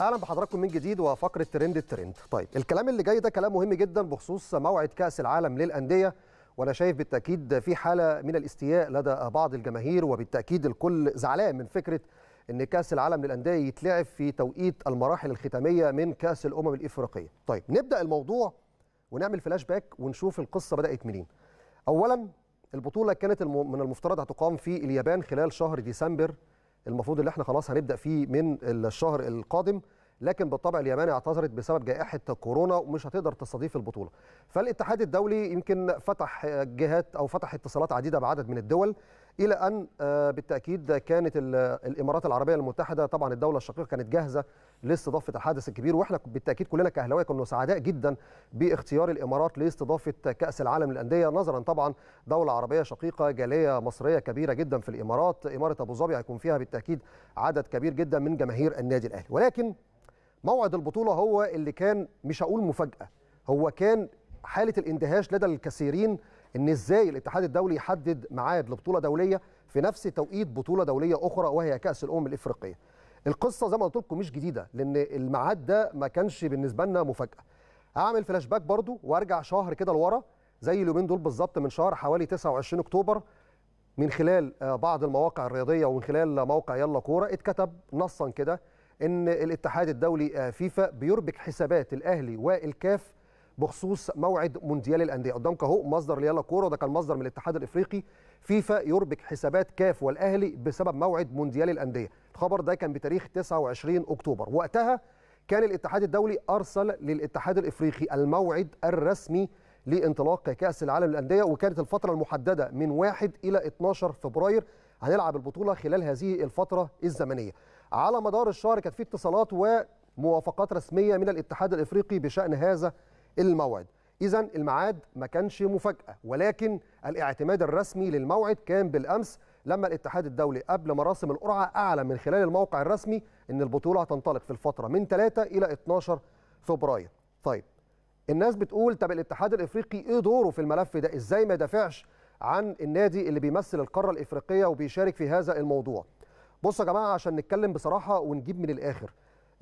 اهلا بحضراتكم من جديد وفقره ترند الترند طيب الكلام اللي جاي ده كلام مهم جدا بخصوص موعد كاس العالم للانديه وانا شايف بالتاكيد في حاله من الاستياء لدى بعض الجماهير وبالتاكيد الكل زعلان من فكره ان كاس العالم للانديه يتلعب في توقيت المراحل الختاميه من كاس الامم الافريقيه طيب نبدا الموضوع ونعمل فلاش باك ونشوف القصه بدات منين اولا البطوله كانت من المفترض هتقام في اليابان خلال شهر ديسمبر المفروض اللي احنا خلاص هنبدا فيه من الشهر القادم لكن بالطبع اليمن اعتذرت بسبب جائحه كورونا ومش هتقدر تستضيف البطوله. فالاتحاد الدولي يمكن فتح جهات او فتح اتصالات عديده بعدد من الدول الى ان آه، بالتاكيد كانت الامارات العربيه المتحده طبعا الدوله الشقيقه كانت جاهزه لاستضافه الحدث الكبير واحنا بالتاكيد كلنا كاهلاويه كنا سعداء جدا باختيار الامارات لاستضافه كاس العالم للانديه نظرا طبعا دوله عربيه شقيقه جاليه مصريه كبيره جدا في الامارات اماره ابو ظبي هيكون فيها بالتاكيد عدد كبير جدا من جماهير النادي الاهلي ولكن موعد البطوله هو اللي كان مش هقول مفاجاه هو كان حاله الاندهاش لدى الكثيرين ان ازاي الاتحاد الدولي يحدد ميعاد لبطوله دوليه في نفس توقيت بطوله دوليه اخرى وهي كاس الامم الافريقيه القصه زي ما قلت لكم مش جديده لان الميعاد ده ما كانش بالنسبه لنا مفاجاه اعمل فلاش باك برضو وارجع شهر كده لورا زي اليومين دول بالظبط من شهر حوالي 29 اكتوبر من خلال آه، بعض المواقع الرياضيه ومن خلال موقع يلا كوره اتكتب نصا كده ان الاتحاد الدولي آه، فيفا بيربك حسابات الاهلي والكاف بخصوص موعد مونديال الانديه قدامك اهو مصدر ليلا كوره وده كان مصدر من الاتحاد الافريقي فيفا يربك حسابات كاف والاهلي بسبب موعد مونديال الانديه الخبر ده كان بتاريخ 29 اكتوبر وقتها كان الاتحاد الدولي ارسل للاتحاد الافريقي الموعد الرسمي لانطلاق كاس العالم للانديه وكانت الفتره المحدده من 1 الى 12 فبراير هنلعب البطوله خلال هذه الفتره الزمنيه على مدار الشهر كانت في اتصالات وموافقات رسميه من الاتحاد الافريقي بشان هذا الموعد إذا الميعاد ما كانش مفاجأة ولكن الاعتماد الرسمي للموعد كان بالأمس لما الاتحاد الدولي قبل مراسم القرعة أعلن من خلال الموقع الرسمي أن البطولة هتنطلق في الفترة من 3 إلى 12 فبراير طيب الناس بتقول طب الاتحاد الإفريقي إيه دوره في الملف ده إزاي ما يدافعش عن النادي اللي بيمثل القارة الإفريقية وبيشارك في هذا الموضوع بصوا يا جماعة عشان نتكلم بصراحة ونجيب من الآخر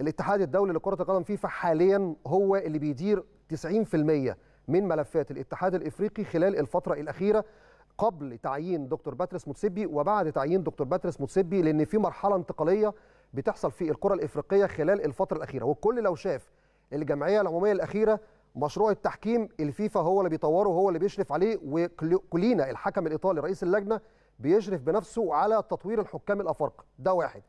الاتحاد الدولي لكرة القدم فيفا حاليا هو اللي بيدير 90% من ملفات الاتحاد الافريقي خلال الفتره الاخيره قبل تعيين دكتور باتريس موتسيبي وبعد تعيين دكتور باتريس موتسيبي لان في مرحله انتقاليه بتحصل في الكره الافريقيه خلال الفتره الاخيره والكل لو شاف الجمعيه العموميه الاخيره مشروع التحكيم الفيفا هو اللي بيطوره هو اللي بيشرف عليه وكلينا الحكم الايطالي رئيس اللجنه بيشرف بنفسه على تطوير الحكام الافارقه ده واحد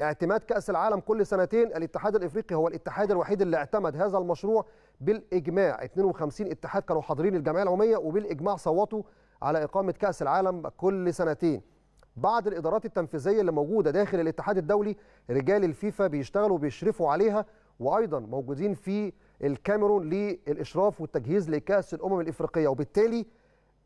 اعتماد كأس العالم كل سنتين الاتحاد الإفريقي هو الاتحاد الوحيد اللي اعتمد هذا المشروع بالإجماع 52 اتحاد كانوا حاضرين الجمعية العمومية وبالإجماع صوتوا على إقامة كأس العالم كل سنتين بعض الإدارات التنفيذية اللي موجودة داخل الاتحاد الدولي رجال الفيفا بيشتغلوا وبيشرفوا عليها وأيضا موجودين في الكاميرون للإشراف والتجهيز لكأس الأمم الإفريقية وبالتالي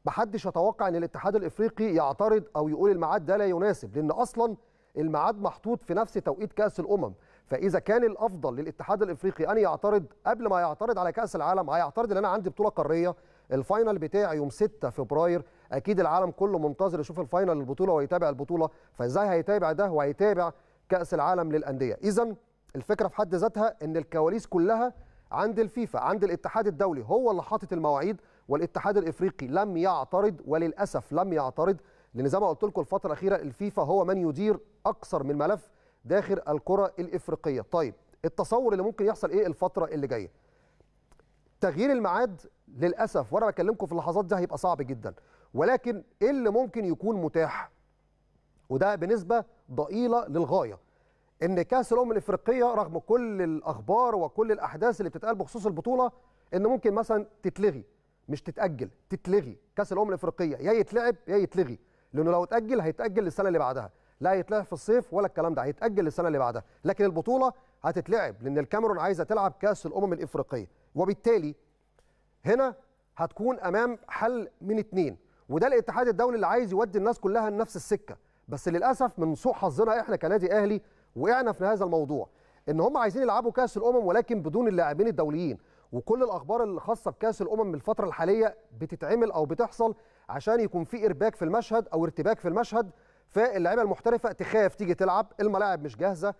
محدش يتوقع أن الاتحاد الإفريقي يعترض أو يقول الميعاد ده لا يناسب لأن أصلا الميعاد محطوط في نفس توقيت كاس الامم فاذا كان الافضل للاتحاد الافريقي ان يعترض قبل ما يعترض على كاس العالم هيعترض ان انا عندي بطوله قاريه الفاينل بتاعي يوم 6 فبراير اكيد العالم كله منتظر يشوف الفاينل البطوله ويتابع البطوله فازاي هيتابع ده وهيتابع كاس العالم للانديه اذا الفكره في حد ذاتها ان الكواليس كلها عند الفيفا عند الاتحاد الدولي هو اللي حاطط المواعيد والاتحاد الافريقي لم يعترض وللاسف لم يعترض لان زي ما قلت لكم الفتره الاخيره الفيفا هو من يدير اكثر من ملف داخل الكره الافريقيه طيب التصور اللي ممكن يحصل ايه الفتره اللي جايه تغيير الميعاد للاسف وانا بكلمكم في اللحظات دي هيبقى صعب جدا ولكن ايه اللي ممكن يكون متاح وده بنسبه ضئيله للغايه ان كاس الامم الافريقيه رغم كل الاخبار وكل الاحداث اللي بتتقال بخصوص البطوله ان ممكن مثلا تتلغي مش تتاجل تتلغي كاس الامم الافريقيه يا يتلعب يا يتلغي لانه لو اتاجل هيتاجل للسنه اللي بعدها لا هيتلعب في الصيف ولا الكلام ده هيتاجل للسنه اللي بعدها لكن البطوله هتتلعب لان الكاميرون عايزه تلعب كاس الامم الافريقيه وبالتالي هنا هتكون امام حل من اتنين وده الاتحاد الدولي اللي عايز يودي الناس كلها لنفس السكه بس للاسف من سوء حظنا احنا كنادي اهلي وقعنا في هذا الموضوع ان هم عايزين يلعبوا كاس الامم ولكن بدون اللاعبين الدوليين وكل الاخبار الخاصه بكاس الامم من الفتره الحاليه بتتعمل او بتحصل عشان يكون في ارباك في المشهد او ارتباك في المشهد فاللعيبه المحترفه تخاف تيجي تلعب الملاعب مش جاهزه آه،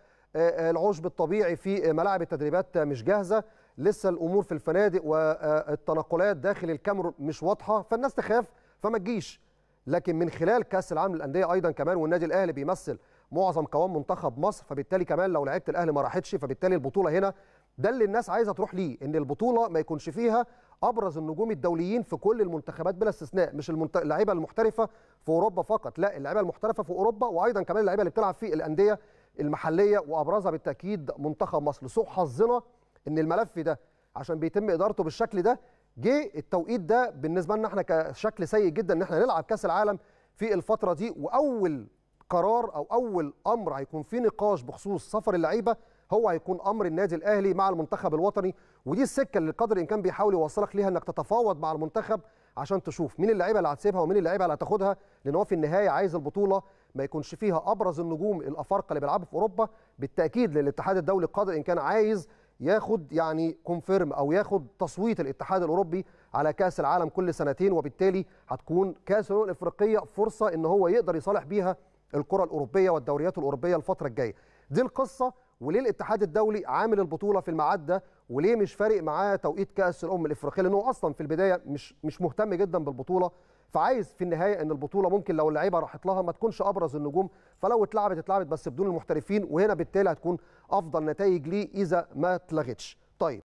آه، العشب الطبيعي في ملاعب التدريبات مش جاهزه لسه الامور في الفنادق والتنقلات آه، داخل الكاميرون مش واضحه فالناس تخاف فما تجيش لكن من خلال كاس العالم للانديه ايضا كمان والنادي الاهلي بيمثل معظم قوام منتخب مصر فبالتالي كمان لو لعيبه الاهلي ما راحتش فبالتالي البطوله هنا ده اللي الناس عايزه تروح ليه ان البطوله ما يكونش فيها ابرز النجوم الدوليين في كل المنتخبات بلا استثناء مش المنت... اللعيبه المحترفه في اوروبا فقط لا اللعيبه المحترفه في اوروبا وايضا كمان اللعيبه اللي بتلعب في الانديه المحليه وابرزها بالتاكيد منتخب مصر سوء حظنا ان الملف ده عشان بيتم ادارته بالشكل ده جه التوقيت ده بالنسبه لنا احنا كشكل سيء جدا ان احنا نلعب كاس العالم في الفتره دي واول قرار او اول امر هيكون فيه نقاش بخصوص سفر اللعيبه هو هيكون امر النادي الاهلي مع المنتخب الوطني ودي السكه اللي قدر الامكان بيحاول يوصلك ليها انك تتفاوض مع المنتخب عشان تشوف مين اللعيبه اللي هتسيبها ومين اللعيبه اللي هتاخدها لان هو في النهايه عايز البطوله ما يكونش فيها ابرز النجوم الافارقه اللي بيلعبوا في اوروبا بالتاكيد للاتحاد الدولي قدر الامكان عايز ياخد يعني كونفيرم او ياخد تصويت الاتحاد الاوروبي على كاس العالم كل سنتين وبالتالي هتكون كاس الامم الافريقيه فرصه ان هو يقدر يصالح بيها الكره الاوروبيه والدوريات الاوروبيه الفتره الجايه دي القصه وليه الاتحاد الدولي عامل البطوله في الميعاد ده وليه مش فارق معاه توقيت كاس الامم الافريقيه لانه اصلا في البدايه مش مش مهتم جدا بالبطوله فعايز في النهايه ان البطوله ممكن لو اللعيبه راحت لها ما تكونش ابرز النجوم فلو اتلعبت اتلعبت بس بدون المحترفين وهنا بالتالي هتكون افضل نتائج ليه اذا ما اتلغتش طيب